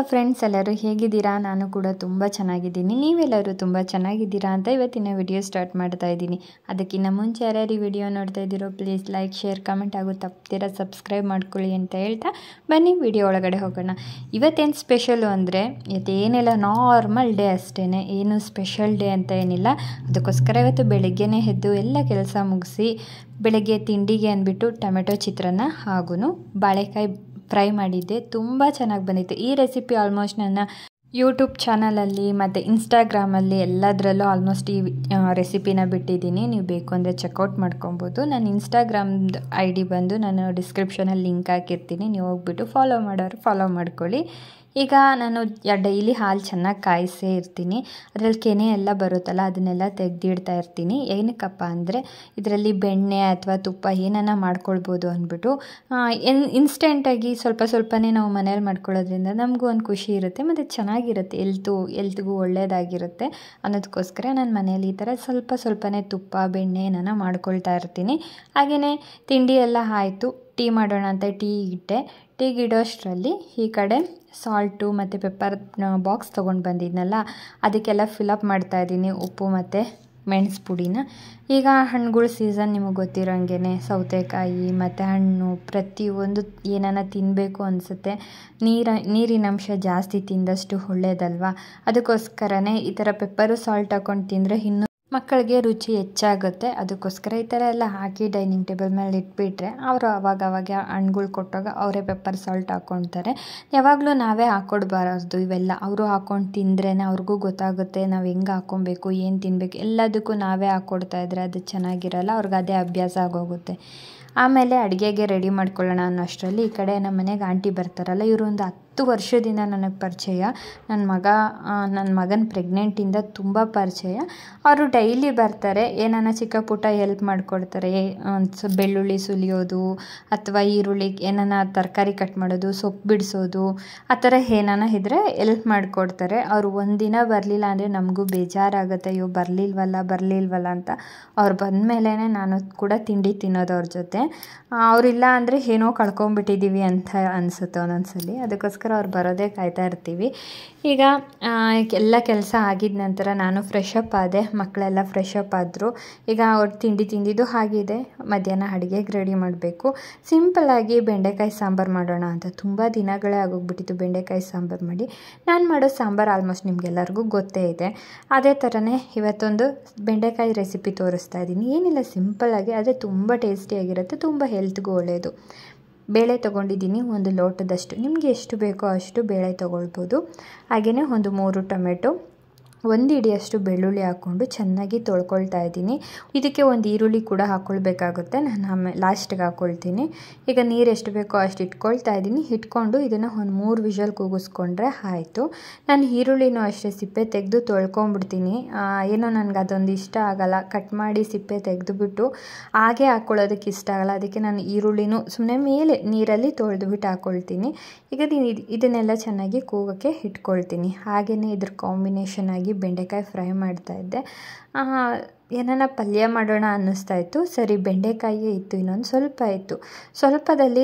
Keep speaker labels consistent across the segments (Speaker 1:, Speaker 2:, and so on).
Speaker 1: Hello friends ಎಲ್ಲರೂ ಹೇಗಿದ್ದೀರಾ ನಾನು ಕೂಡ ತುಂಬ ಚೆನ್ನಾಗಿದ್ದೀನಿ ನೀವೆಲ್ಲರೂ ತುಂಬ ಚೆನ್ನಾಗಿದ್ದೀರಾ ಅಂತ ಇವತ್ತಿನ ವಿಡಿಯೋ ಸ್ಟಾರ್ಟ್ ಮಾಡ್ತಾ ಇದ್ದೀನಿ ಅದಕ್ಕಿಂತ ಮುಂಚೆ ಯಾರ್ಯಾರು ಈ ವಿಡಿಯೋ ನೋಡ್ತಾ ಇದ್ದೀರೋ ಪ್ಲೀಸ್ ಲೈಕ್ ಶೇರ್ ಕಮೆಂಟ್ ಹಾಗೂ ತಪ್ಪದಿರ ಸಬ್ಸ್ಕ್ರೈಬ್ ಮಾಡ್ಕೊಳ್ಳಿ ಅಂತ ಹೇಳ್ತಾ ಬನ್ನಿ ವಿಡಿಯೋ ಒಳಗಡೆ ಹೋಗೋಣ ಇವತ್ತೇನು ಸ್ಪೆಷಲು ಅಂದರೆ ಏನೆಲ್ಲ ನಾರ್ಮಲ್ ಡೇ ಅಷ್ಟೇ ಏನು ಸ್ಪೆಷಲ್ ಡೇ ಅಂತ ಏನಿಲ್ಲ ಅದಕ್ಕೋಸ್ಕರ ಇವತ್ತು ಬೆಳಗ್ಗೆನೇ ಎದ್ದು ಎಲ್ಲ ಕೆಲಸ ಮುಗಿಸಿ ಬೆಳಗ್ಗೆ ತಿಂಡಿಗೆ ಅಂದ್ಬಿಟ್ಟು ಟೊಮೆಟೊ ಚಿತ್ರನ್ನ ಹಾಗೂ ಬಾಳೆಕಾಯಿ ಫ್ರೈ ಮಾಡಿದ್ದೆ ತುಂಬ ಚೆನ್ನಾಗಿ ಬಂದಿತ್ತು ಈ ರೆಸಿಪಿ ಆಲ್ಮೋಸ್ಟ್ ನನ್ನ ಯೂಟ್ಯೂಬ್ ಚಾನಲಲ್ಲಿ ಮತ್ತು ಇನ್ಸ್ಟಾಗ್ರಾಮಲ್ಲಿ ಎಲ್ಲದರಲ್ಲೂ ಆಲ್ಮೋಸ್ಟ್ ಈ ರೆಸಿಪಿನ ಬಿಟ್ಟಿದ್ದೀನಿ ನೀವು ಬೇಕು ಅಂದರೆ ಚೆಕ್ಔಟ್ ಮಾಡ್ಕೊಬೋದು ನನ್ನ ಇನ್ಸ್ಟಾಗ್ರಾಮ್ದು ಐ ಡಿ ಬಂದು ನಾನು ಡಿಸ್ಕ್ರಿಪ್ಷನಲ್ಲಿ ಲಿಂಕ್ ಹಾಕಿರ್ತೀನಿ ನೀವು ಹೋಗ್ಬಿಟ್ಟು ಫಾಲೋ ಮಾಡೋರು ಫಾಲೋ ಮಾಡ್ಕೊಳ್ಳಿ ಈಗ ನಾನು ಡೈಲಿ ಹಾಲು ಚೆನ್ನಾಗಿ ಕಾಯಿಸೇ ಇರ್ತೀನಿ ಅದರಲ್ಲಿ ಕೆನೆ ಎಲ್ಲ ಬರುತ್ತಲ್ಲ ಅದನ್ನೆಲ್ಲ ತೆಗೆದಿಡ್ತಾ ಇರ್ತೀನಿ ಏನಕ್ಕಪ್ಪ ಅಂದರೆ ಇದರಲ್ಲಿ ಬೆಣ್ಣೆ ಅಥವಾ ತುಪ್ಪ ಏನನ್ನ ಮಾಡ್ಕೊಳ್ಬೋದು ಅಂದ್ಬಿಟ್ಟು ಇನ್ ಇನ್ಸ್ಟೆಂಟಾಗಿ ಸ್ವಲ್ಪ ಸ್ವಲ್ಪನೇ ನಾವು ಮನೇಲಿ ಮಾಡ್ಕೊಳ್ಳೋದ್ರಿಂದ ನಮಗೂ ಒಂದು ಖುಷಿ ಇರುತ್ತೆ ಮತ್ತು ಚೆನ್ನಾಗಿರುತ್ತೆ ಎಲ್ತು ಎಲ್ತ್ಗೂ ಒಳ್ಳೆಯದಾಗಿರುತ್ತೆ ಅನ್ನೋದಕ್ಕೋಸ್ಕರ ನಾನು ಮನೇಲಿ ಈ ಥರ ಸ್ವಲ್ಪ ಸ್ವಲ್ಪನೇ ತುಪ್ಪ ಬೆಣ್ಣೆ ಏನನ್ನ ಮಾಡ್ಕೊಳ್ತಾ ಇರ್ತೀನಿ ಹಾಗೆಯೇ ತಿಂಡಿ ಎಲ್ಲ ಆಯಿತು ಟೀ ಮಾಡೋಣ ಅಂತ ಟೀ ಇಟ್ಟೆ ಟೀಗಿಡೋಷ್ಟರಲ್ಲಿ ಈ ಕಡೆ ಸಾಲ್ಟು ಮತ್ತು ಪೆಪ್ಪರ್ ಬಾಕ್ಸ್ ತೊಗೊಂಡು ಬಂದಿದ್ನಲ್ಲ ಅದಕ್ಕೆಲ್ಲ ಫಿಲಪ್ ಇದ್ದೀನಿ ಉಪ್ಪು ಮತ್ತು ಮೆಣಸು ಪುಡಿನ ಈಗ ಹಣ್ಣುಗಳ ಸೀಸನ್ ನಿಮಗೆ ಗೊತ್ತಿರೋಂಗೆ ಸೌತೆಕಾಯಿ ಮತ್ತು ಹಣ್ಣು ಪ್ರತಿಯೊಂದು ಏನಾನ ತಿನ್ನಬೇಕು ಅನಿಸುತ್ತೆ ನೀರ ನೀರಿನಂಶ ಜಾಸ್ತಿ ತಿಂದಷ್ಟು ಒಳ್ಳೆಯದಲ್ವಾ ಅದಕ್ಕೋಸ್ಕರನೇ ಈ ಥರ ಪೆಪ್ಪರು ಸಾಲ್ಟ್ ಹಾಕ್ಕೊಂಡು ತಿಂದರೆ ಇನ್ನೂ ಮಕ್ಕಳಿಗೆ ರುಚಿ ಹೆಚ್ಚಾಗುತ್ತೆ ಅದಕ್ಕೋಸ್ಕರ ಈ ಥರ ಎಲ್ಲ ಹಾಕಿ ಡೈನಿಂಗ್ ಟೇಬಲ್ ಮೇಲೆ ಇಟ್ಬಿಟ್ರೆ ಅವರು ಅವಾಗ ಅವಾಗ ಹಣ್ಗಳು ಕೊಟ್ಟಾಗ ಅವರೇ ಪೆಪ್ಪರ್ ಸಾಲ್ಟ್ ಹಾಕ್ಕೊಳ್ತಾರೆ ಯಾವಾಗಲೂ ನಾವೇ ಹಾಕ್ಕೊಡ್ಬಾರದು ಇವೆಲ್ಲ ಅವರು ಹಾಕೊಂಡು ತಿಂದ್ರೇ ಅವ್ರಿಗೂ ಗೊತ್ತಾಗುತ್ತೆ ನಾವು ಹೆಂಗೆ ಹಾಕ್ಕೊಬೇಕು ಏನು ತಿನ್ನಬೇಕು ಎಲ್ಲದಕ್ಕೂ ನಾವೇ ಹಾಕ್ಕೊಡ್ತಾ ಇದ್ದರೆ ಅದು ಚೆನ್ನಾಗಿರಲ್ಲ ಅವ್ರಿಗೆ ಅದೇ ಅಭ್ಯಾಸ ಆಗೋಗುತ್ತೆ ಆಮೇಲೆ ಅಡುಗೆಗೆ ರೆಡಿ ಮಾಡ್ಕೊಳ್ಳೋಣ ಅನ್ನೋ ಅಷ್ಟರಲ್ಲಿ ಈ ಕಡೆ ನಮ್ಮ ಮನೆಗೆ ಆಂಟಿ ಬರ್ತಾರಲ್ಲ ಇವರು ಒಂದು ಹತ್ತು ವರ್ಷದಿಂದ ನನಗೆ ಪರಿಚಯ ನನ್ನ ಮಗ ನನ್ನ ಮಗನ ಪ್ರೆಗ್ನೆಂಟಿಂದ ತುಂಬ ಪರಿಚಯ ಅವರು ಡೈಲಿ ಬರ್ತಾರೆ ಏನಾನ ಚಿಕ್ಕ ಪುಟ್ಟ ಹೆಲ್ಪ್ ಮಾಡಿಕೊಡ್ತಾರೆ ಬೆಳ್ಳುಳ್ಳಿ ಸುಲಿಯೋದು ಅಥವಾ ಈರುಳ್ಳಿ ಏನಾನ ತರಕಾರಿ ಕಟ್ ಮಾಡೋದು ಸೊಪ್ಪು ಬಿಡಿಸೋದು ಆ ಥರ ಏನಾನ ಇದ್ದರೆ ಎಲ್ಪ್ ಮಾಡಿಕೊಡ್ತಾರೆ ಅವರು ಒಂದಿನ ಬರಲಿಲ್ಲ ಅಂದರೆ ನಮಗೂ ಬೇಜಾರಾಗುತ್ತೆ ಅಯ್ಯೋ ಬರಲಿಲ್ವಲ್ಲ ಬರಲಿಲ್ವಲ್ಲ ಅಂತ ಅವ್ರು ಬಂದ ಮೇಲೆ ನಾನು ಕೂಡ ತಿಂಡಿ ತಿನ್ನೋದು ಅವ್ರ ಜೊತೆ ಅವರಿಲ್ಲ ಅಂದರೆ ಏನೋ ಕಳ್ಕೊಂಬಿಟ್ಟಿದ್ದೀವಿ ಅಂತ ಅನಿಸುತ್ತೆ ಒಂದೊಂದ್ಸಲಿ ಅದಕ್ಕೋಸ್ಕರ ಅವ್ರು ಬರೋದೇ ಕಾಯ್ತಾ ಇರ್ತೀವಿ ಈಗ ಎಲ್ಲ ಕೆಲಸ ಆಗಿದ ನಂತರ ನಾನು ಫ್ರೆಶ್ ಅಪ್ ಆದೆ ಮಕ್ಕಳೆಲ್ಲ ಫ್ರೆಶ್ ಅಪ್ ಆದರು ಈಗ ಅವ್ರು ತಿಂಡಿ ತಿಂದಿದ್ದು ಆಗಿದೆ ಮಧ್ಯಾಹ್ನ ಅಡುಗೆಗೆ ರೆಡಿ ಮಾಡಬೇಕು ಸಿಂಪಲ್ಲಾಗಿ ಬೆಂಡೆಕಾಯಿ ಸಾಂಬಾರು ಮಾಡೋಣ ಅಂತ ತುಂಬ ದಿನಗಳೇ ಆಗೋಗ್ಬಿಟ್ಟಿತ್ತು ಬೆಂಡೆಕಾಯಿ ಸಾಂಬಾರು ಮಾಡಿ ನಾನು ಮಾಡೋ ಸಾಂಬಾರು ಆಲ್ಮೋಸ್ಟ್ ನಿಮಗೆಲ್ಲರಿಗೂ ಗೊತ್ತೇ ಇದೆ ಅದೇ ಥರನೇ ಇವತ್ತೊಂದು ಬೆಂಡೆಕಾಯಿ ರೆಸಿಪಿ ತೋರಿಸ್ತಾ ಇದ್ದೀನಿ ಏನಿಲ್ಲ ಸಿಂಪಲ್ಲಾಗಿ ಅದೇ ತುಂಬ ಟೇಸ್ಟಿಯಾಗಿರುತ್ತೆ ತುಂಬ ಹೆಲ್ತ್ಗೂ ಒಳ್ಳೆಯದು ಬೇಳೆ ತೊಗೊಂಡಿದ್ದೀನಿ ಒಂದು ಲೋಟದಷ್ಟು ನಿಮಗೆ ಎಷ್ಟು ಬೇಕೋ ಅಷ್ಟು ಬೇಳೆ ತೊಗೊಳ್ಬೋದು ಹಾಗೆಯೇ ಒಂದು ಮೂರು ಟೊಮೆಟೊ ಒಂದು ಬೆಳ್ಳುಳ್ಳಿ ಹಾಕ್ಕೊಂಡು ಚೆನ್ನಾಗಿ ತೊಳ್ಕೊಳ್ತಾ ಇದ್ದೀನಿ ಇದಕ್ಕೆ ಒಂದು ಈರುಳ್ಳಿ ಕೂಡ ಹಾಕ್ಕೊಳ್ಬೇಕಾಗುತ್ತೆ ನಾನು ಆಮೇಲೆ ಲಾಸ್ಟಿಗೆ ಹಾಕ್ಕೊಳ್ತೀನಿ ಈಗ ನೀರು ಎಷ್ಟು ಬೇಕೋ ಅಷ್ಟು ಇಟ್ಕೊಳ್ತಾ ಇದ್ದೀನಿ ಇಟ್ಕೊಂಡು ಇದನ್ನು ಒಂದು ಮೂರು ವಿಷಲ್ ಕೂಗಿಸ್ಕೊಂಡ್ರೆ ಆಯಿತು ನಾನು ಈರುಳ್ಳಿನೂ ಅಷ್ಟೇ ಸಿಪ್ಪೆ ತೆಗೆದು ತೊಳ್ಕೊಂಬಿಡ್ತೀನಿ ಏನೋ ನನಗೆ ಅದೊಂದು ಇಷ್ಟ ಆಗಲ್ಲ ಕಟ್ ಮಾಡಿ ಸಿಪ್ಪೆ ತೆಗೆದುಬಿಟ್ಟು ಹಾಗೆ ಹಾಕ್ಕೊಳ್ಳೋದಕ್ಕೆ ಇಷ್ಟ ಆಗಲ್ಲ ಅದಕ್ಕೆ ನಾನು ಈರುಳ್ಳಿನೂ ಸುಮ್ಮನೆ ಮೇಲೆ ನೀರಲ್ಲಿ ತೊಳೆದುಬಿಟ್ಟು ಹಾಕ್ಕೊಳ್ತೀನಿ ಈಗ ಇದನ್ನೆಲ್ಲ ಚೆನ್ನಾಗಿ ಕೂಗೋಕ್ಕೆ ಇಟ್ಕೊಳ್ತೀನಿ ಹಾಗೆಯೇ ಇದ್ರ ಕಾಂಬಿನೇಷನ್ ಆಗಿ ಚೆನ್ನಾಗಿ ಬೆಂಡೆಕಾಯಿ ಫ್ರೈ ಮಾಡ್ತಾ ಇದ್ದೆ ಏನಾನ ಪಲ್ಯ ಮಾಡೋಣ ಅನ್ನಿಸ್ತಾ ಇತ್ತು ಸರಿ ಬೆಂಡೆಕಾಯಿಯೇ ಇತ್ತು ಇನ್ನೊಂದು ಸ್ವಲ್ಪ ಇತ್ತು ಸ್ವಲ್ಪದಲ್ಲಿ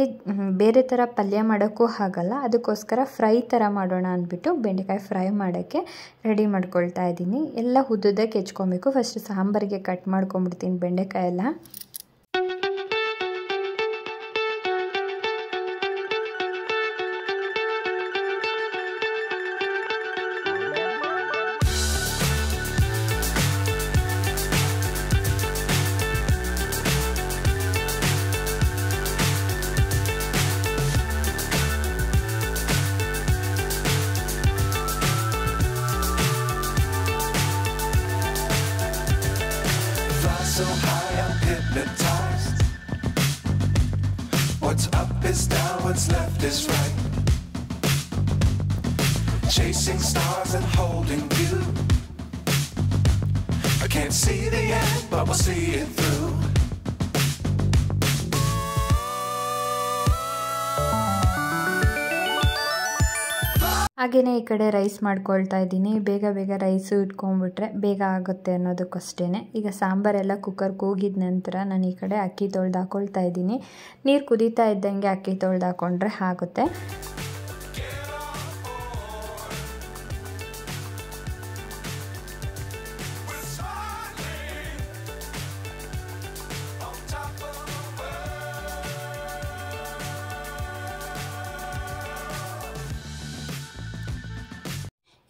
Speaker 1: ಬೇರೆ ಥರ ಪಲ್ಯ ಮಾಡೋಕ್ಕೂ ಆಗಲ್ಲ ಅದಕ್ಕೋಸ್ಕರ ಫ್ರೈ ಥರ ಮಾಡೋಣ ಅಂದ್ಬಿಟ್ಟು ಬೆಂಡೆಕಾಯಿ ಫ್ರೈ ಮಾಡೋಕ್ಕೆ ರೆಡಿ ಮಾಡ್ಕೊಳ್ತಾ ಇದ್ದೀನಿ ಎಲ್ಲ ಹುದ್ದಕ್ಕೆ ಹೆಚ್ಕೊಬೇಕು ಫಸ್ಟ್ ಸಾಂಬಾರಿಗೆ ಕಟ್ ಮಾಡ್ಕೊಂಬಿಡ್ತೀನಿ ಬೆಂಡೆಕಾಯೆಲ್ಲ Can't see the end, but we'll see it through. ಹಾಗೆಯೇ ಈ ಕಡೆ ರೈಸ್ ಮಾಡ್ಕೊಳ್ತಾ ಇದ್ದೀನಿ ಬೇಗ ಬೇಗ ರೈಸು ಇಟ್ಕೊಂಡ್ಬಿಟ್ರೆ ಬೇಗ ಆಗುತ್ತೆ ಅನ್ನೋದಕ್ಕಷ್ಟೇ ಈಗ ಸಾಂಬಾರೆಲ್ಲ ಕುಕ್ಕರ್ ಕೂಗಿದ ನಂತರ ನಾನು ಈ ಕಡೆ ಅಕ್ಕಿ ತೊಳೆದು ಹಾಕೊಳ್ತಾ ಇದ್ದೀನಿ ನೀರು ಕುದೀತಾ ಇದ್ದಂಗೆ ಅಕ್ಕಿ ತೊಳೆದು ಹಾಕೊಂಡ್ರೆ ಆಗುತ್ತೆ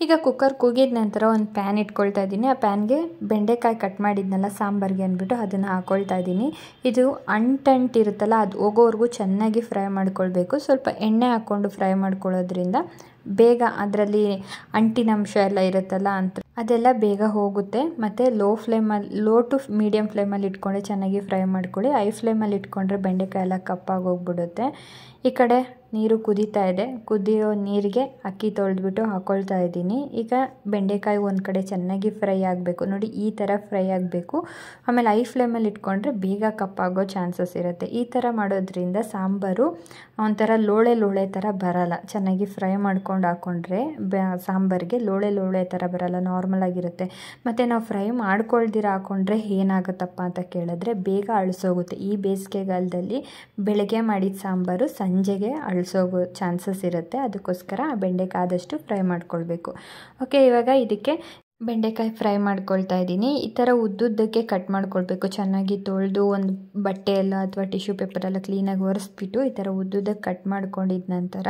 Speaker 1: ಈಗ ಕುಕ್ಕರ್ ಕೂಗಿದ ನಂತರ ಒಂದು ಪ್ಯಾನ್ ಇಟ್ಕೊಳ್ತಾ ಇದ್ದೀನಿ ಆ ಪ್ಯಾನ್ಗೆ ಬೆಂಡೆಕಾಯಿ ಕಟ್ ಮಾಡಿದ್ನಲ್ಲ ಸಾಂಬಾರಿಗೆ ಅಂದ್ಬಿಟ್ಟು ಅದನ್ನು ಹಾಕ್ಕೊಳ್ತಾ ಇದ್ದೀನಿ ಇದು ಇರುತ್ತಲ್ಲ ಅದು ಹೋಗೋವರೆಗೂ ಚೆನ್ನಾಗಿ ಫ್ರೈ ಮಾಡ್ಕೊಳ್ಬೇಕು ಸ್ವಲ್ಪ ಎಣ್ಣೆ ಹಾಕ್ಕೊಂಡು ಫ್ರೈ ಮಾಡ್ಕೊಳ್ಳೋದ್ರಿಂದ ಬೇಗ ಅದರಲ್ಲಿ ಅಂಟಿನಂಶ ಎಲ್ಲ ಇರುತ್ತಲ್ಲ ಅಂತ ಅದೆಲ್ಲ ಬೇಗ ಹೋಗುತ್ತೆ ಮತ್ತು ಲೋ ಫ್ಲೇಮಲ್ಲಿ ಲೋ ಟು ಮೀಡಿಯಮ್ ಫ್ಲೇಮಲ್ಲಿ ಇಟ್ಕೊಂಡೆ ಚೆನ್ನಾಗಿ ಫ್ರೈ ಮಾಡ್ಕೊಳ್ಳಿ ಐ ಫ್ಲೇಮಲ್ಲಿ ಇಟ್ಕೊಂಡ್ರೆ ಬೆಂಡೆಕಾಯಿ ಎಲ್ಲ ಕಪ್ಪಾಗಿ ಹೋಗ್ಬಿಡುತ್ತೆ ಈ ಕಡೆ ನೀರು ಕುದೀತಾ ಇದೆ ಕುದಿಯೋ ನೀರಿಗೆ ಅಕ್ಕಿ ತೊಳೆದ್ಬಿಟ್ಟು ಹಾಕೊಳ್ತಾ ಇದ್ದೀನಿ ಈಗ ಬೆಂಡೆಕಾಯಿ ಒಂದು ಕಡೆ ಚೆನ್ನಾಗಿ ಫ್ರೈ ಆಗಬೇಕು ನೋಡಿ ಈ ಥರ ಫ್ರೈ ಆಗಬೇಕು ಆಮೇಲೆ ಐ ಫ್ಲೇಮಲ್ಲಿ ಇಟ್ಕೊಂಡ್ರೆ ಬೇಗ ಕಪ್ಪಾಗೋ ಚಾನ್ಸಸ್ ಇರುತ್ತೆ ಈ ಥರ ಮಾಡೋದ್ರಿಂದ ಸಾಂಬಾರು ಒಂಥರ ಲೋಳೆ ಲೋಳೆ ಥರ ಬರಲ್ಲ ಚೆನ್ನಾಗಿ ಫ್ರೈ ಮಾಡ್ಕೊಂಡು ಹಾಕ್ಕೊಂಡ್ರೆ ಸಾಂಬಾರಿಗೆ ಲೋಳೆ ಲೋಳೆ ಥರ ಬರಲ್ಲ ನಾರ್ಮಲಾಗಿರುತ್ತೆ ಮತ್ತು ನಾವು ಫ್ರೈ ಮಾಡ್ಕೊಳ್ದಿರ ಹಾಕ್ಕೊಂಡ್ರೆ ಏನಾಗುತ್ತಪ್ಪ ಅಂತ ಕೇಳಿದ್ರೆ ಬೇಗ ಅಳಿಸೋಗುತ್ತೆ ಈ ಬೇಸಿಗೆಗಾಲದಲ್ಲಿ ಬೆಳಗ್ಗೆ ಮಾಡಿದ ಸಾಂಬಾರು ಸಂಜೆಗೆ ಅಳ ಹೊಳ್ಸೋಗೋ ಚಾನ್ಸಸ್ ಇರುತ್ತೆ ಅದಕ್ಕೋಸ್ಕರ ಆ ಬೆಂಡೆಕಾಯಿ ಆದಷ್ಟು ಫ್ರೈ ಮಾಡ್ಕೊಳ್ಬೇಕು ಓಕೆ ಇವಾಗ ಇದಕ್ಕೆ ಬೆಂಡೆಕಾಯಿ ಫ್ರೈ ಮಾಡ್ಕೊಳ್ತಾ ಇದ್ದೀನಿ ಈ ಥರ ಉದ್ದುದ್ದಕ್ಕೆ ಕಟ್ ಮಾಡ್ಕೊಳ್ಬೇಕು ಚೆನ್ನಾಗಿ ತೊಳೆದು ಒಂದು ಬಟ್ಟೆ ಅಥವಾ ಟಿಶ್ಯೂ ಪೇಪರೆಲ್ಲ ಕ್ಲೀನಾಗಿ ಒರೆಸ್ಬಿಟ್ಟು ಈ ಥರ ಉದ್ದುದ್ದಕ್ಕೆ ಕಟ್ ಮಾಡ್ಕೊಂಡಿದ ನಂತರ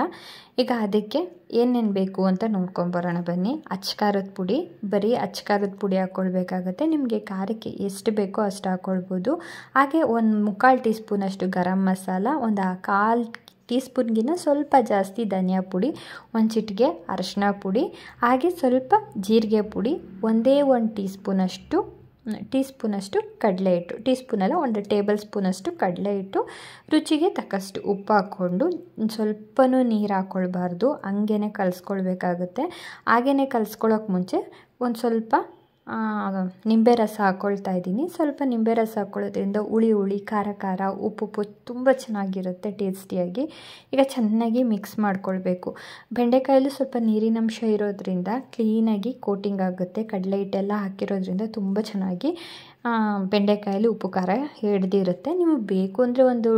Speaker 1: ಈಗ ಅದಕ್ಕೆ ಏನೇನು ಬೇಕು ಅಂತ ನೋಡ್ಕೊಂಬರೋಣ ಬನ್ನಿ ಅಚ್ಕಾರದ ಪುಡಿ ಬರೀ ಅಚ್ಕಾರದ ಪುಡಿ ಹಾಕ್ಕೊಳ್ಬೇಕಾಗತ್ತೆ ನಿಮಗೆ ಖಾರಕ್ಕೆ ಎಷ್ಟು ಬೇಕೋ ಅಷ್ಟು ಹಾಕ್ಕೊಳ್ಬೋದು ಹಾಗೆ ಒಂದು ಮುಕ್ಕಾಲು ಟೀ ಸ್ಪೂನಷ್ಟು ಗರಂ ಮಸಾಲ ಒಂದು ಕಾಲು ಟೀ ಸ್ಪೂನ್ಗಿನ್ನ ಸ್ವಲ್ಪ ಜಾಸ್ತಿ ಧನಿಯಾ ಪುಡಿ ಒಂದು ಚಿಟಿಕೆ ಅರಶಿನ ಪುಡಿ ಹಾಗೆ ಸ್ವಲ್ಪ ಜೀರಿಗೆ ಪುಡಿ ಒಂದೇ ಒಂದು ಟೀ ಸ್ಪೂನಷ್ಟು ಟೀ ಸ್ಪೂನಷ್ಟು ಕಡಲೆ ಹಿಟ್ಟು ಟೀ ಸ್ಪೂನಲ್ಲ ಒಂದು ಟೇಬಲ್ ಸ್ಪೂನಷ್ಟು ಕಡಲೆ ಹಿಟ್ಟು ರುಚಿಗೆ ತಕ್ಕಷ್ಟು ಉಪ್ಪು ಹಾಕ್ಕೊಂಡು ಸ್ವಲ್ಪನೂ ನೀರು ಹಾಕ್ಕೊಳ್ಬಾರ್ದು ಹಂಗೆ ಕಲಿಸ್ಕೊಳ್ಬೇಕಾಗುತ್ತೆ ಹಾಗೇ ಕಲಿಸ್ಕೊಳ್ಳೋಕೆ ಮುಂಚೆ ಒಂದು ಸ್ವಲ್ಪ ನಿಂಬೆ ರಸ ಹಾಕ್ಕೊಳ್ತಾ ಇದ್ದೀನಿ ಸ್ವಲ್ಪ ನಿಂಬೆ ರಸ ಹಾಕ್ಕೊಳ್ಳೋದ್ರಿಂದ ಹುಳಿ ಹುಳಿ ಖಾರ ಖಾರ ಉಪ್ಪು ಉಪ್ಪು ತುಂಬ ಚೆನ್ನಾಗಿರುತ್ತೆ ಟೇಸ್ಟಿಯಾಗಿ ಈಗ ಚೆನ್ನಾಗಿ ಮಿಕ್ಸ್ ಮಾಡ್ಕೊಳ್ಬೇಕು ಬೆಂಡೆಕಾಯಲ್ಲಿ ಸ್ವಲ್ಪ ನೀರಿನಂಶ ಇರೋದ್ರಿಂದ ಕ್ಲೀನಾಗಿ ಕೋಟಿಂಗ್ ಆಗುತ್ತೆ ಕಡಲೆ ಹಿಟ್ಟೆಲ್ಲ ಹಾಕಿರೋದ್ರಿಂದ ತುಂಬ ಚೆನ್ನಾಗಿ ಬೆಂಡೆಕಾಯಲ್ಲಿ ಉಪ್ಪು ಖಾರ ಹಿಡ್ದಿರುತ್ತೆ ನಿಮಗೆ ಬೇಕು ಅಂದರೆ ಒಂದು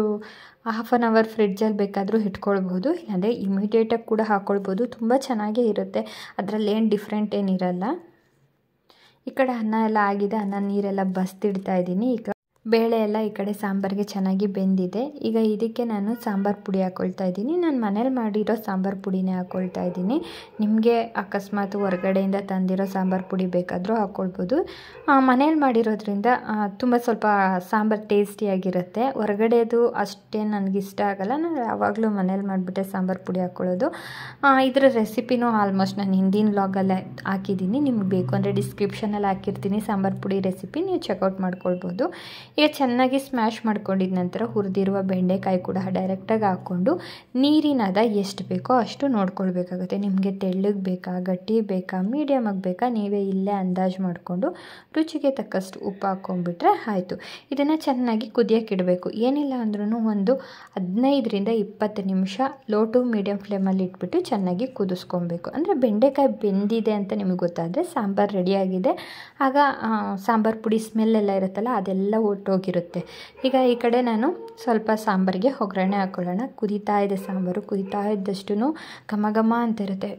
Speaker 1: ಹಾಫ್ ಆನ್ ಅವರ್ ಫ್ರಿಡ್ಜಲ್ಲಿ ಬೇಕಾದರೂ ಇಟ್ಕೊಳ್ಬೋದು ಇಲ್ಲಾಂದರೆ ಇಮಿಡಿಯೇಟಾಗಿ ಕೂಡ ಹಾಕ್ಕೊಳ್ಬೋದು ತುಂಬ ಚೆನ್ನಾಗೇ ಇರುತ್ತೆ ಅದರಲ್ಲಿ ಏನು ಡಿಫ್ರೆಂಟ್ ಏನಿರಲ್ಲ ಈ ಕಡೆ ಅನ್ನ ಎಲ್ಲ ಆಗಿದೆ ಅನ್ನ ನೀರೆಲ್ಲ ಬಸ್ದಿಡ್ತಾ ಇದ್ದೀನಿ ಈಗ ಬೇಳೆ ಎಲ್ಲ ಈ ಕಡೆ ಸಾಂಬಾರಿಗೆ ಚೆನ್ನಾಗಿ ಬೆಂದಿದೆ ಈಗ ಇದಕ್ಕೆ ನಾನು ಸಾಂಬಾರು ಪುಡಿ ಹಾಕ್ಕೊಳ್ತಾ ಇದ್ದೀನಿ ನಾನು ಮನೇಲಿ ಮಾಡಿರೋ ಸಾಂಬಾರು ಪುಡಿನೇ ಹಾಕ್ಕೊಳ್ತಾ ಇದ್ದೀನಿ ನಿಮಗೆ ಅಕಸ್ಮಾತ್ ಹೊರಗಡೆಯಿಂದ ತಂದಿರೋ ಸಾಂಬಾರು ಪುಡಿ ಬೇಕಾದರೂ ಹಾಕ್ಕೊಳ್ಬೋದು ಮನೇಲಿ ಮಾಡಿರೋದ್ರಿಂದ ತುಂಬ ಸ್ವಲ್ಪ ಸಾಂಬಾರು ಟೇಸ್ಟಿಯಾಗಿರುತ್ತೆ ಹೊರಗಡೆದು ಅಷ್ಟೇ ನನಗಿಷ್ಟ ಆಗಲ್ಲ ನಾನು ಯಾವಾಗಲೂ ಮನೇಲಿ ಮಾಡಿಬಿಟ್ಟೆ ಸಾಂಬಾರು ಪುಡಿ ಹಾಕ್ಕೊಳ್ಳೋದು ಇದರ ರೆಸಿಪಿನೂ ಆಲ್ಮೋಸ್ಟ್ ನಾನು ಹಿಂದಿನ ವ್ಲಾಗಲ್ಲೇ ಹಾಕಿದ್ದೀನಿ ನಿಮ್ಗೆ ಬೇಕು ಅಂದರೆ ಡಿಸ್ಕ್ರಿಪ್ಷನಲ್ಲಿ ಹಾಕಿರ್ತೀನಿ ಸಾಂಬಾರು ಪುಡಿ ರೆಸಿಪಿ ನೀವು ಚೆಕ್ಔಟ್ ಮಾಡ್ಕೊಳ್ಬೋದು ಈಗ ಚೆನ್ನಾಗಿ ಸ್ಮ್ಯಾಶ್ ಮಾಡ್ಕೊಂಡಿದ ನಂತರ ಹುರಿದಿರುವ ಬೆಂಡೆಕಾಯಿ ಕೂಡ ಡೈರೆಕ್ಟಾಗಿ ಹಾಕ್ಕೊಂಡು ನೀರಿನಾದ ಎಷ್ಟು ಬೇಕೋ ಅಷ್ಟು ನೋಡ್ಕೊಳ್ಬೇಕಾಗುತ್ತೆ ನಿಮಗೆ ತೆಳ್ಳಗೆ ಬೇಕಾ ಗಟ್ಟಿ ಬೇಕಾ ಮೀಡಿಯಮಾಗಿ ಬೇಕಾ ನೀವೇ ಇಲ್ಲೇ ಅಂದಾಜು ಮಾಡಿಕೊಂಡು ರುಚಿಗೆ ತಕ್ಕಷ್ಟು ಉಪ್ಪು ಹಾಕ್ಕೊಂಡ್ಬಿಟ್ರೆ ಆಯಿತು ಇದನ್ನು ಚೆನ್ನಾಗಿ ಕುದಿಯೋಕ್ಕಿಡಬೇಕು ಇಡಬೇಕು ಏನಿಲ್ಲ ಅಂದ್ರೂ ಒಂದು ಹದಿನೈದರಿಂದ ಇಪ್ಪತ್ತು ನಿಮಿಷ ಲೋ ಟು ಮೀಡಿಯಮ್ ಫ್ಲೇಮಲ್ಲಿ ಇಟ್ಬಿಟ್ಟು ಚೆನ್ನಾಗಿ ಕುದಿಸ್ಕೊಬೇಕು ಅಂದರೆ ಬೆಂಡೆಕಾಯಿ ಬೆಂದಿದೆ ಅಂತ ನಿಮಗೆ ಗೊತ್ತಾದರೆ ಸಾಂಬಾರು ರೆಡಿಯಾಗಿದೆ ಆಗ ಸಾಂಬಾರು ಪುಡಿ ಸ್ಮೆಲ್ಲೆಲ್ಲ ಇರುತ್ತಲ್ಲ ಅದೆಲ್ಲ ಹೋಗಿರುತ್ತೆ ಈಗ ಈ ಕಡೆ ನಾನು ಸ್ವಲ್ಪ ಸಾಂಬಾರಿಗೆ ಒಗ್ಗರಣೆ ಹಾಕೊಳ್ಳೋಣ ಕುದೀತಾ ಇದೆ ಸಾಂಬಾರು ಕುದೀತಾ ಇದ್ದಷ್ಟು ಘಮ ಘಮ ಅಂತ ಇರುತ್ತೆ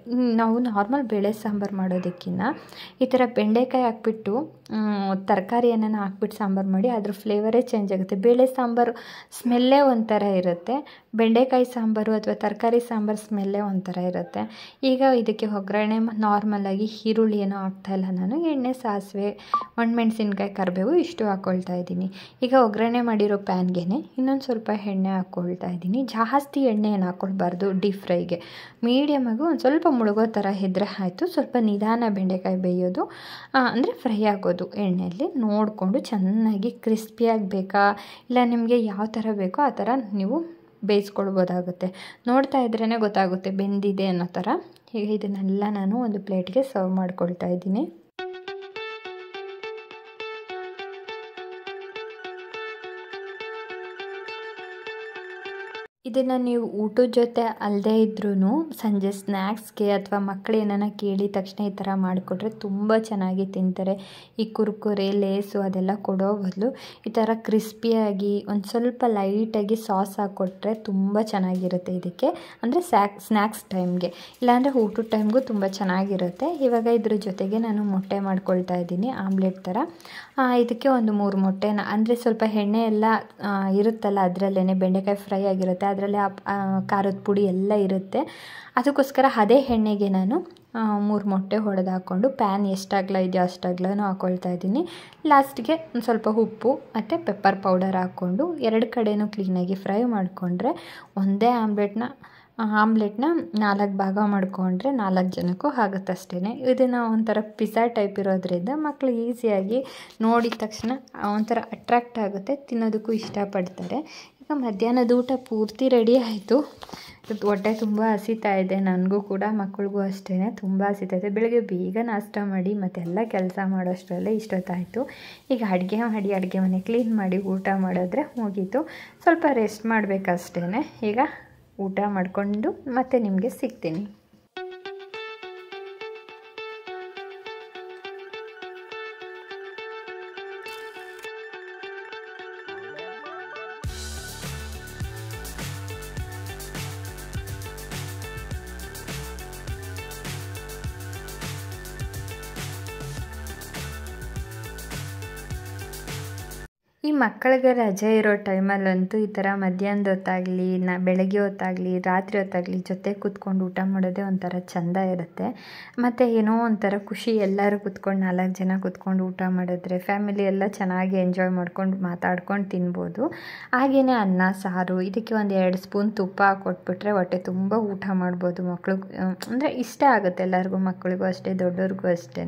Speaker 1: ನಾವು ನಾರ್ಮಲ್ ಬೇಳೆ ಸಾಂಬಾರು ಮಾಡೋದಕ್ಕಿಂತ ಈ ಥರ ಬೆಂಡೆಕಾಯಿ ಹಾಕ್ಬಿಟ್ಟು ತರಕಾರಿಯನ್ನ ಹಾಕ್ಬಿಟ್ಟು ಸಾಂಬಾರು ಮಾಡಿ ಅದ್ರ ಫ್ಲೇವರೇ ಚೇಂಜ್ ಆಗುತ್ತೆ ಬೇಳೆ ಸಾಂಬಾರು ಸ್ಮೆಲ್ಲೇ ಒಂಥರ ಇರುತ್ತೆ ಬೆಂಡೆಕಾಯಿ ಸಾಂಬಾರು ಅಥವಾ ತರಕಾರಿ ಸಾಂಬಾರು ಸ್ಮೆಲ್ಲೇ ಒಂಥರ ಇರುತ್ತೆ ಈಗ ಇದಕ್ಕೆ ಒಗ್ಗರಣೆ ನಾರ್ಮಲಾಗಿ ಈರುಳ್ಳಿ ಏನೋ ಹಾಕ್ತಾಯಿಲ್ಲ ನಾನು ಎಣ್ಣೆ ಸಾಸಿವೆ ಒಣಮೆಣ್ಸಿನ್ಕಾಯಿ ಕರಿಬೇವು ಇಷ್ಟು ಹಾಕ್ಕೊಳ್ತಾ ಇದ್ದೀನಿ ಈಗ ಒಗ್ಗರಣೆ ಮಾಡಿರೋ ಪ್ಯಾನ್ಗೆ ಇನ್ನೊಂದು ಸ್ವಲ್ಪ ಎಣ್ಣೆ ಹಾಕ್ಕೊಳ್ತಾ ಇದ್ದೀನಿ ಜಾಸ್ತಿ ಎಣ್ಣೆ ಏನು ಹಾಕ್ಕೊಳ್ಬಾರ್ದು ಡೀಪ್ ಫ್ರೈಗೆ ಮೀಡಿಯಮಾಗಿ ಒಂದು ಸ್ವಲ್ಪ ಮುಳುಗೋ ಥರ ಹೆದ್ರೆ ಆಯಿತು ಸ್ವಲ್ಪ ನಿಧಾನ ಬೆಂಡೆಕಾಯಿ ಬೇಯೋದು ಅಂದರೆ ಫ್ರೈ ಆಗೋದು ಹಾಕೋದು ಎಣ್ಣೆಯಲ್ಲಿ ನೋಡಿಕೊಂಡು ಚೆನ್ನಾಗಿ ಕ್ರಿಸ್ಪಿಯಾಗಿ ಬೇಕಾ ಇಲ್ಲ ನಿಮಗೆ ಯಾವ ಥರ ಬೇಕೋ ಆ ಥರ ನೀವು ಬೇಯಿಸ್ಕೊಳ್ಬೋದಾಗುತ್ತೆ ನೋಡ್ತಾ ಇದ್ರೇ ಗೊತ್ತಾಗುತ್ತೆ ಬೆಂದಿದೆ ಅನ್ನೋ ಥರ ಹೀಗೆ ಇದನ್ನೆಲ್ಲ ನಾನು ಒಂದು ಪ್ಲೇಟ್ಗೆ ಸರ್ವ್ ಮಾಡ್ಕೊಳ್ತಾ ಇದ್ದೀನಿ ದಿನ ನೀವು ಊಟದ ಜೊತೆ ಅಲ್ಲದೆ ಇದ್ರೂ ಸಂಜೆ ಸ್ನ್ಯಾಕ್ಸ್ಗೆ ಅಥವಾ ಮಕ್ಕಳು ಏನಾರ ಕೇಳಿದ ತಕ್ಷಣ ಈ ಥರ ಮಾಡಿಕೊಟ್ರೆ ತುಂಬ ಚೆನ್ನಾಗಿ ತಿಂತಾರೆ ಈ ಕುರ್ಕುರೆ ಲೇಸು ಅದೆಲ್ಲ ಕೊಡೋ ಬದಲು ಈ ಥರ ಕ್ರಿಸ್ಪಿಯಾಗಿ ಒಂದು ಸ್ವಲ್ಪ ಲೈಟಾಗಿ ಸಾಸ್ ಹಾಕ್ಕೊಟ್ರೆ ತುಂಬ ಚೆನ್ನಾಗಿರುತ್ತೆ ಇದಕ್ಕೆ ಅಂದರೆ ಸ್ಯಾಕ್ ಸ್ನ್ಯಾಕ್ಸ್ ಟೈಮ್ಗೆ ಇಲ್ಲಾಂದರೆ ಊಟದ ಟೈಮ್ಗೂ ತುಂಬ ಚೆನ್ನಾಗಿರುತ್ತೆ ಇವಾಗ ಇದ್ರ ಜೊತೆಗೆ ನಾನು ಮೊಟ್ಟೆ ಮಾಡ್ಕೊಳ್ತಾ ಇದ್ದೀನಿ ಆಮ್ಲೆಟ್ ಥರ ಇದಕ್ಕೆ ಒಂದು ಮೂರು ಮೊಟ್ಟೆನ ಅಂದರೆ ಸ್ವಲ್ಪ ಎಣ್ಣೆ ಎಲ್ಲ ಇರುತ್ತಲ್ಲ ಅದರಲ್ಲೇ ಬೆಂಡೆಕಾಯಿ ಫ್ರೈ ಆಗಿರುತ್ತೆ ಅದರಲ್ಲಿ ಅದರಲ್ಲೇ ಖಾರದ ಪುಡಿ ಎಲ್ಲ ಇರುತ್ತೆ ಅದಕ್ಕೋಸ್ಕರ ಅದೇ ಎಣ್ಣೆಗೆ ನಾನು ಮೂರು ಮೊಟ್ಟೆ ಹೊಡೆದು ಹಾಕ್ಕೊಂಡು ಪ್ಯಾನ್ ಎಷ್ಟಾಗ್ಲ ಇದೆಯೋ ಅಷ್ಟಾಗ್ಲೂ ಹಾಕ್ಕೊಳ್ತಾ ಇದ್ದೀನಿ ಲಾಸ್ಟಿಗೆ ಒಂದು ಸ್ವಲ್ಪ ಉಪ್ಪು ಮತ್ತು ಪೆಪ್ಪರ್ ಪೌಡರ್ ಹಾಕ್ಕೊಂಡು ಎರಡು ಕಡೆಯೂ ಕ್ಲೀನಾಗಿ ಫ್ರೈ ಮಾಡಿಕೊಂಡ್ರೆ ಒಂದೇ ಆಮ್ಲೆಟ್ನ ಆಮ್ಲೆಟ್ನ ನಾಲ್ಕು ಭಾಗ ಮಾಡಿಕೊಂಡ್ರೆ ನಾಲ್ಕು ಜನಕ್ಕೂ ಆಗುತ್ತೆ ಅಷ್ಟೇ ಇದನ್ನು ಒಂಥರ ಪಿಜ್ಜಾ ಟೈಪ್ ಇರೋದ್ರಿಂದ ಮಕ್ಕಳು ಈಸಿಯಾಗಿ ನೋಡಿದ ತಕ್ಷಣ ಒಂಥರ ಅಟ್ರ್ಯಾಕ್ಟ್ ಆಗುತ್ತೆ ತಿನ್ನೋದಕ್ಕೂ ಇಷ್ಟಪಡ್ತಾರೆ ಈಗ ಮಧ್ಯಾಹ್ನದ ಊಟ ಪೂರ್ತಿ ರೆಡಿ ಆಯಿತು ಹೊಟ್ಟೆ ತುಂಬ ಹಸಿತಾ ಇದೆ ನನಗೂ ಕೂಡ ಮಕ್ಕಳಿಗೂ ಅಷ್ಟೇ ತುಂಬ ಹಸಿತಾ ಇದೆ ಬೆಳಗ್ಗೆ ಬೇಗ ನಾಷ್ಟ ಮಾಡಿ ಮತ್ತೆಲ್ಲ ಕೆಲಸ ಮಾಡೋಷ್ಟರಲ್ಲೇ ಇಷ್ಟೊತ್ತಾಯಿತು ಈಗ ಅಡುಗೆ ಮಾಡಿ ಅಡುಗೆ ಮನೆ ಕ್ಲೀನ್ ಮಾಡಿ ಊಟ ಮಾಡಿದ್ರೆ ಹೋಗಿತ್ತು ಸ್ವಲ್ಪ ರೆಸ್ಟ್ ಮಾಡಬೇಕಷ್ಟೇ ಈಗ ಊಟ ಮಾಡಿಕೊಂಡು ಮತ್ತೆ ನಿಮಗೆ ಸಿಗ್ತೀನಿ ಈ ಮಕ್ಕಳಿಗೆ ರಜೆ ಇರೋ ಟೈಮಲ್ಲಂತೂ ಈ ಥರ ಮಧ್ಯಾಹ್ನದ ಹೊತ್ತಾಗಲಿ ನ ಬೆಳಗ್ಗೆ ಹೊತ್ತಾಗಲಿ ರಾತ್ರಿ ಹೊತ್ತಾಗಲಿ ಜೊತೆ ಕೂತ್ಕೊಂಡು ಊಟ ಮಾಡೋದೇ ಒಂಥರ ಚೆಂದ ಇರುತ್ತೆ ಮತ್ತು ಏನೋ ಒಂಥರ ಖುಷಿ ಎಲ್ಲರೂ ಕೂತ್ಕೊಂಡು ನಾಲ್ಕು ಜನ ಕೂತ್ಕೊಂಡು ಊಟ ಮಾಡಿದ್ರೆ ಫ್ಯಾಮಿಲಿ ಎಲ್ಲ ಚೆನ್ನಾಗಿ ಎಂಜಾಯ್ ಮಾಡ್ಕೊಂಡು ಮಾತಾಡ್ಕೊಂಡು ತಿನ್ಬೋದು ಹಾಗೇ ಅನ್ನ ಸಾರು ಇದಕ್ಕೆ ಒಂದು ಎರಡು ಸ್ಪೂನ್ ತುಪ್ಪ ಕೊಟ್ಬಿಟ್ರೆ ಹೊಟ್ಟೆ ತುಂಬ ಊಟ ಮಾಡ್ಬೋದು ಮಕ್ಕಳು ಅಂದರೆ ಇಷ್ಟ ಆಗುತ್ತೆ ಎಲ್ಲರಿಗೂ ಮಕ್ಕಳಿಗೂ ಅಷ್ಟೇ ದೊಡ್ಡವ್ರಿಗೂ ಅಷ್ಟೇ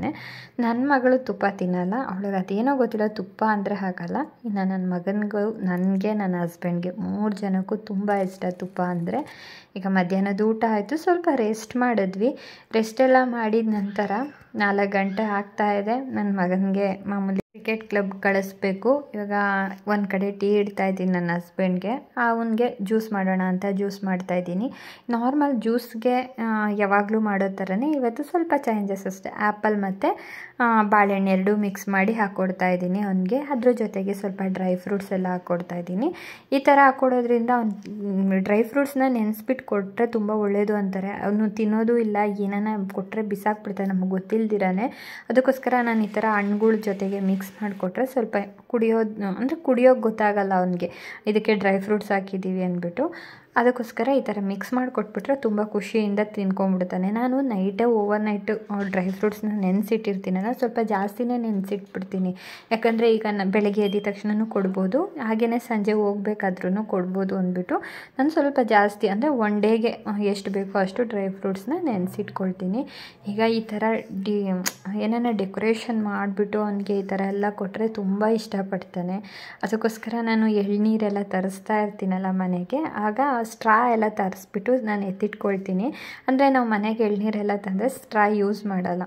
Speaker 1: ನನ್ನ ಮಗಳು ತುಪ್ಪ ತಿನ್ನಲ್ಲ ಅವಳಿಗೆ ಅದೇನೋ ಗೊತ್ತಿಲ್ಲ ತುಪ್ಪ ಅಂದರೆ ಹಾಗಲ್ಲ ಇನ್ನು ನನ್ನ ಮಗನಿಗೂ ನನಗೆ ನನ್ನ ಹಸ್ಬೆಂಡ್ಗೆ ಮೂರು ಜನಕ್ಕೂ ತುಂಬ ಇಷ್ಟ ತುಪ್ಪ ಅಂದರೆ ಈಗ ಮಧ್ಯಾಹ್ನದ ಊಟ ಆಯಿತು ಸ್ವಲ್ಪ ರೆಸ್ಟ್ ಮಾಡಿದ್ವಿ ರೆಸ್ಟೆಲ್ಲ ಮಾಡಿದ ನಂತರ ನಾಲ್ಕು ಗಂಟೆ ಆಗ್ತಾಯಿದೆ ನನ್ನ ಮಗನಿಗೆ ಮಾಮೂಲಿ ಕ್ರಿಕೆಟ್ ಕ್ಲಬ್ ಕಳಿಸ್ಬೇಕು ಇವಾಗ ಒಂದು ಕಡೆ ಟೀ ಇಡ್ತಾ ಇದ್ದೀನಿ ನನ್ನ ಹಸ್ಬೆಂಡ್ಗೆ ಅವನಿಗೆ ಜ್ಯೂಸ್ ಮಾಡೋಣ ಅಂತ ಜ್ಯೂಸ್ ಮಾಡ್ತಾ ಇದ್ದೀನಿ ನಾರ್ಮಲ್ ಜ್ಯೂಸ್ಗೆ ಯಾವಾಗಲೂ ಮಾಡೋ ಥರನೇ ಇವತ್ತು ಸ್ವಲ್ಪ ಚೇಂಜಸ್ ಅಷ್ಟೇ ಆ್ಯಪಲ್ ಮತ್ತು ಬಾಳೆಹಣ್ಣು ಎರಡೂ ಮಿಕ್ಸ್ ಮಾಡಿ ಹಾಕ್ಕೊಡ್ತಾ ಇದ್ದೀನಿ ಅವನಿಗೆ ಅದ್ರ ಜೊತೆಗೆ ಸ್ವಲ್ಪ ಡ್ರೈ ಫ್ರೂಟ್ಸ್ ಎಲ್ಲ ಹಾಕ್ಕೊಡ್ತಾ ಇದ್ದೀನಿ ಈ ಥರ ಹಾಕ್ಕೊಡೋದ್ರಿಂದ ಅವ್ನು ಡ್ರೈ ಫ್ರೂಟ್ಸ್ನ ನೆನೆಸ್ಬಿಟ್ಟು ಕೊಟ್ಟರೆ ತುಂಬ ಒಳ್ಳೆಯದು ಅಂತಾರೆ ಅವನು ತಿನ್ನೋದು ಇಲ್ಲ ಏನಾನ ಕೊಟ್ಟರೆ ಬಿಸಾಕ್ಬಿಡ್ತಾರೆ ನಮಗೆ ಗೊತ್ತಿಲ್ದಿರಾನೆ ಅದಕ್ಕೋಸ್ಕರ ನಾನು ಈ ಥರ ಹಣ್ಣುಗಳ ಜೊತೆಗೆ ಮಿಕ್ಸ್ ಮಿಕ್ಸ್ ಮಾಡಿಕೊಟ್ರೆ ಸ್ವಲ್ಪ ಕುಡಿಯೋದು ಅಂದರೆ ಕುಡಿಯೋಕೆ ಗೊತ್ತಾಗಲ್ಲ ಅವನಿಗೆ ಇದಕ್ಕೆ ಡ್ರೈ ಫ್ರೂಟ್ಸ್ ಹಾಕಿದ್ದೀವಿ ಅಂದ್ಬಿಟ್ಟು ಅದಕ್ಕೋಸ್ಕರ ಈ ಥರ ಮಿಕ್ಸ್ ಮಾಡಿ ಕೊಟ್ಬಿಟ್ರೆ ತುಂಬ ಖುಷಿಯಿಂದ ತಿನ್ಕೊಂಡ್ಬಿಡ್ತಾನೆ ನಾನು ನೈಟೇ ಓವರ್ ನೈಟು ಡ್ರೈ ಫ್ರೂಟ್ಸ್ನ ನೆನೆಸಿಟ್ಟಿರ್ತೀನಲ್ಲ ಸ್ವಲ್ಪ ಜಾಸ್ತಿನೇ ನೆನೆಸಿಟ್ಬಿಡ್ತೀನಿ ಯಾಕಂದರೆ ಈಗ ನ ಬೆಳಗ್ಗೆ ಎದ್ದ ತಕ್ಷಣವೂ ಕೊಡ್ಬೋದು ಹಾಗೆಯೇ ಸಂಜೆ ಹೋಗ್ಬೇಕಾದ್ರೂ ಕೊಡ್ಬೋದು ಅಂದ್ಬಿಟ್ಟು ನಾನು ಸ್ವಲ್ಪ ಜಾಸ್ತಿ ಅಂದರೆ ಒನ್ ಡೇಗೆ ಎಷ್ಟು ಬೇಕೋ ಅಷ್ಟು ಡ್ರೈ ಫ್ರೂಟ್ಸ್ನ ನೆನೆಸಿಟ್ಕೊಳ್ತೀನಿ ಈಗ ಈ ಥರ ಡಿ ಏನೇನೋ ಡೆಕೋರೇಷನ್ ಮಾಡಿಬಿಟ್ಟು ಅವನಿಗೆ ಈ ಥರ ಎಲ್ಲ ಕೊಟ್ಟರೆ ತುಂಬ ಇಷ್ಟಪಡ್ತಾನೆ ಅದಕ್ಕೋಸ್ಕರ ನಾನು ಎಳ್ನೀರೆಲ್ಲ ತರಿಸ್ತಾ ಇರ್ತೀನಲ್ಲ ಮನೆಗೆ ಆಗ ಸ್ಟ್ರಾ ಎಲ್ಲ ತರಿಸ್ಬಿಟ್ಟು ನಾನು ಎತ್ತಿಟ್ಕೊಳ್ತೀನಿ ಅಂದರೆ ನಾವು ಮನೆಗೆ ಎಳ್ನೀರೆಲ್ಲ ತಂದರೆ ಸ್ಟ್ರಾ ಯೂಸ್ ಮಾಡಲ್ಲ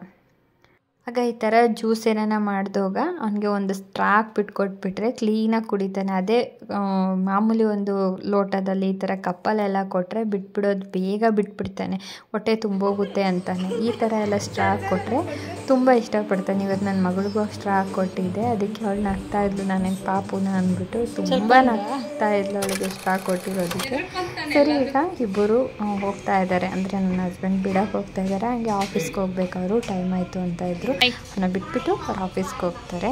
Speaker 1: ಆಗ ಈ ಥರ ಜ್ಯೂಸ್ ಏನಾರ ಮಾಡಿದಾಗ ಅವನಿಗೆ ಒಂದು ಸ್ಟ್ರಾಕ್ ಬಿಟ್ಕೊಟ್ಬಿಟ್ರೆ ಕ್ಲೀನಾಗಿ ಕುಡಿತಾನೆ ಅದೇ ಮಾಮೂಲಿ ಒಂದು ಲೋಟದಲ್ಲಿ ಈ ಥರ ಕಪ್ಪಲೆಲ್ಲ ಕೊಟ್ಟರೆ ಬಿಟ್ಬಿಡೋದು ಬೇಗ ಬಿಟ್ಬಿಡ್ತಾನೆ ಹೊಟ್ಟೆ ತುಂಬೋಗುತ್ತೆ ಅಂತಾನೆ ಈ ಥರ ಎಲ್ಲ ಸ್ಟ್ರಾಕ್ ಕೊಟ್ಟರೆ ತುಂಬ ಇಷ್ಟಪಡ್ತಾನೆ ಇವತ್ತು ನನ್ನ ಮಗಳಿಗೂ ಸ್ಟ್ರಾಕ್ ಕೊಟ್ಟಿದ್ದೆ ಅದಕ್ಕೆ ಅವಳು ನಗ್ತಾ ಇದ್ಲು ನನಗೆ ಪಾಪುನ ಅಂದ್ಬಿಟ್ಟು ತುಂಬ ನಗ್ತಾ ಇದ್ಲು ಅವಳಿಗೆ ಸ್ಟ್ರಾಕ್ ಕೊಟ್ಟಿರೋದಕ್ಕೆ ಸರಿ ಈಗ ಇಬ್ಬರು ಹೋಗ್ತಾ ಇದ್ದಾರೆ ಅಂದರೆ ನನ್ನ ಹಸ್ಬೆಂಡ್ ಬಿಡೋಕೆ ಹೋಗ್ತಾ ಇದ್ದಾರೆ ಹಂಗೆ ಆಫೀಸ್ಗೆ ಹೋಗ್ಬೇಕಾದ್ರು ಟೈಮ್ ಆಯಿತು ಅಂತ ಇದ್ದರು ಅವರು ಅವನ್ನ ಬಿಟ್ಬಿಟ್ಟು ಅವ್ರ ಆಫೀಸ್ಗೆ ಹೋಗ್ತಾರೆ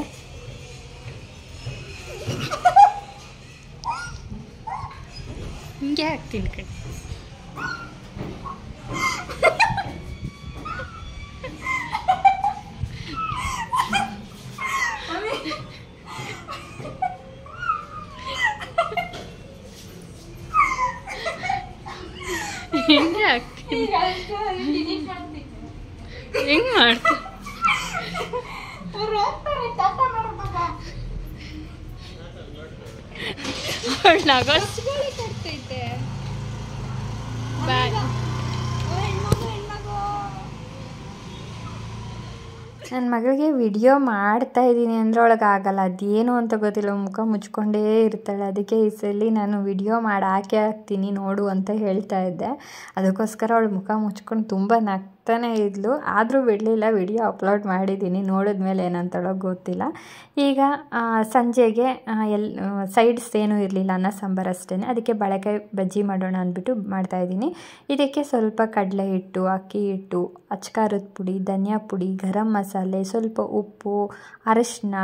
Speaker 1: ಹಿಂಗೆ ಹಾಕ್ತೀನಿ ಕಡೆ ನನ್ನ ಮಗಳಿಗೆ ವಿಡಿಯೋ ಮಾಡ್ತಾ ಇದ್ದೀನಿ ಅಂದ್ರೊಳಗೆ ಆಗಲ್ಲ ಅದೇನು ಅಂತ ಗೊತ್ತಿಲ್ಲ ಮುಖ ಮುಚ್ಕೊಂಡೇ ಇರ್ತಾಳೆ ಅದಕ್ಕೆ ಈ ಸಲ ನಾನು ವಿಡಿಯೋ ಮಾಡಿ ಹಾಕಿ ಹಾಕ್ತೀನಿ ನೋಡು ಅಂತ ಹೇಳ್ತಾ ಇದ್ದೆ ಅದಕ್ಕೋಸ್ಕರ ಅವಳು ಮುಖ ಮುಚ್ಕೊಂಡು ತುಂಬ ನಾಕ್ ತಾನೇ ಇದ್ಲು ಆದರೂ ಬಿಡಲಿಲ್ಲ ವಿಡಿಯೋ ಅಪ್ಲೋಡ್ ಮಾಡಿದ್ದೀನಿ ನೋಡಿದ ಮೇಲೆ ಏನಂತಾಳೋ ಗೊತ್ತಿಲ್ಲ ಈಗ ಸಂಜೆಗೆ ಎಲ್ ಸೈಡ್ಸ್ ಏನೂ ಇರಲಿಲ್ಲ ಅನ್ನ ಸಾಂಬಾರು ಅಷ್ಟೇ ಅದಕ್ಕೆ ಬಳಕೆ ಬಜ್ಜಿ ಮಾಡೋಣ ಅಂದ್ಬಿಟ್ಟು ಮಾಡ್ತಾಯಿದ್ದೀನಿ ಇದಕ್ಕೆ ಸ್ವಲ್ಪ ಕಡಲೆ ಹಿಟ್ಟು ಅಕ್ಕಿ ಹಿಟ್ಟು ಅಚ್ಕಾರದ ಪುಡಿ ಧನಿಯಾ ಪುಡಿ ಗರಂ ಮಸಾಲೆ ಸ್ವಲ್ಪ ಉಪ್ಪು ಅರಶಿನ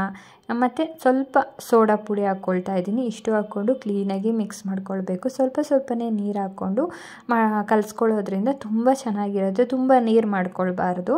Speaker 1: ಮತ್ತು ಸ್ವಲ್ಪ ಸೋಡಾ ಪುಡಿ ಹಾಕ್ಕೊಳ್ತಾ ಇದ್ದೀನಿ ಇಷ್ಟು ಹಾಕ್ಕೊಂಡು ಕ್ಲೀನಾಗಿ ಮಿಕ್ಸ್ ಮಾಡ್ಕೊಳ್ಬೇಕು ಸ್ವಲ್ಪ ಸ್ವಲ್ಪನೇ ನೀರು ಹಾಕ್ಕೊಂಡು ಮಾ ಕಲಿಸ್ಕೊಳ್ಳೋದ್ರಿಂದ ತುಂಬ ಚೆನ್ನಾಗಿರುತ್ತೆ ತುಂಬ ನೀರು ಮಾಡ್ಕೊಳ್ಬಾರ್ದು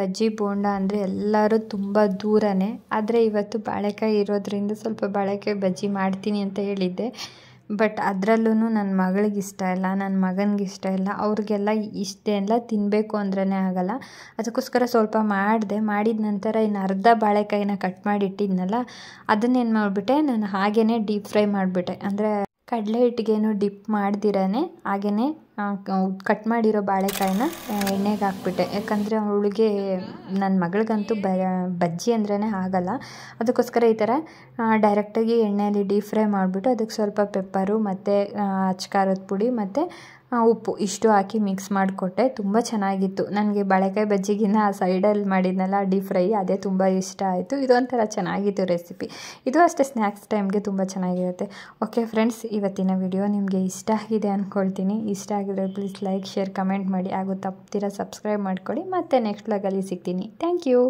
Speaker 1: ಬಜ್ಜಿ ಬೋಂಡ ಅಂದರೆ ಎಲ್ಲರೂ ತುಂಬ ದೂರನೇ ಆದರೆ ಇವತ್ತು ಬಾಳೆಕಾಯಿ ಇರೋದ್ರಿಂದ ಸ್ವಲ್ಪ ಬಾಳೆಕಾಯಿ ಬಜ್ಜಿ ಮಾಡ್ತೀನಿ ಅಂತ ಹೇಳಿದ್ದೆ ಬಟ್ ಅದರಲ್ಲೂ ನನ್ನ ಮಗಳಿಗೆ ಇಷ್ಟ ಇಲ್ಲ ನನ್ನ ಮಗನಿಗೆ ಇಷ್ಟ ಇಲ್ಲ ಅವ್ರಿಗೆಲ್ಲ ಇಷ್ಟೇ ಎಲ್ಲ ತಿನ್ನಬೇಕು ಅಂದ್ರೇ ಆಗಲ್ಲ ಅದಕ್ಕೋಸ್ಕರ ಸ್ವಲ್ಪ ಮಾಡಿದೆ ಮಾಡಿದ ನಂತರ ಇನ್ನು ಅರ್ಧ ಬಾಳೆಕಾಯಿನ ಕಟ್ ಮಾಡಿಟ್ಟಿದ್ನಲ್ಲ ಅದನ್ನೇನು ಮಾಡಿಬಿಟ್ಟೆ ನಾನು ಹಾಗೇ ಡೀಪ್ ಫ್ರೈ ಮಾಡಿಬಿಟ್ಟೆ ಅಂದರೆ ಕಡಲೆ ಹಿಟ್ಟಿಗೇನು ಡಿಪ್ ಮಾಡ್ದಿರೇ ಹಾಗೆಯೇ ಕಟ್ ಮಾಡಿರೋ ಬಾಳೆಕಾಯಿನ ಎಣ್ಣೆಗೆ ಹಾಕ್ಬಿಟ್ಟೆ ಯಾಕಂದರೆ ಅವಳಿಗೆ ನನ್ನ ಮಗಳಿಗಂತೂ ಬಜ್ಜಿ ಅಂದ್ರೇ ಆಗಲ್ಲ ಅದಕ್ಕೋಸ್ಕರ ಈ ಥರ ಡೈರೆಕ್ಟಾಗಿ ಎಣ್ಣೆಯಲ್ಲಿ ಡೀಪ್ ಫ್ರೈ ಮಾಡಿಬಿಟ್ಟು ಅದಕ್ಕೆ ಸ್ವಲ್ಪ ಪೆಪ್ಪರು ಮತ್ತು ಅಚ್ಕಾರದ ಪುಡಿ ಮತ್ತು ಉಪ್ಪು ಇಷ್ಟು ಹಾಕಿ ಮಿಕ್ಸ್ ಮಾಡಿಕೊಟ್ಟೆ ತುಂಬ ಚೆನ್ನಾಗಿತ್ತು ನನಗೆ ಬಾಳೆಕಾಯಿ ಬಜ್ಜಿಗಿನ್ನ ಆ ಸೈಡಲ್ಲಿ ಮಾಡಿದ್ನಲ್ಲ ಡೀಪ್ ಫ್ರೈ ಅದೇ ತುಂಬ ಇಷ್ಟ ಆಯಿತು ಇದೊಂಥರ ಚೆನ್ನಾಗಿತ್ತು ರೆಸಿಪಿ ಇದು ಅಷ್ಟೇ ಸ್ನ್ಯಾಕ್ಸ್ ಟೈಮ್ಗೆ ತುಂಬ ಚೆನ್ನಾಗಿರುತ್ತೆ ಓಕೆ ಫ್ರೆಂಡ್ಸ್ ಇವತ್ತಿನ ವಿಡಿಯೋ ನಿಮಗೆ ಇಷ್ಟ ಆಗಿದೆ ಅಂದ್ಕೊಳ್ತೀನಿ ಇಷ್ಟ ಆಗಿದ್ರೆ ಪ್ಲೀಸ್ ಲೈಕ್ ಶೇರ್ ಕಮೆಂಟ್ ಮಾಡಿ ಹಾಗೂ ತಪ್ಪದಿರ ಸಬ್ಸ್ಕ್ರೈಬ್ ಮಾಡಿಕೊಡಿ ಮತ್ತೆ ನೆಕ್ಸ್ಟ್ ಬ್ಲಾಗಲ್ಲಿ ಸಿಗ್ತೀನಿ ಥ್ಯಾಂಕ್ ಯು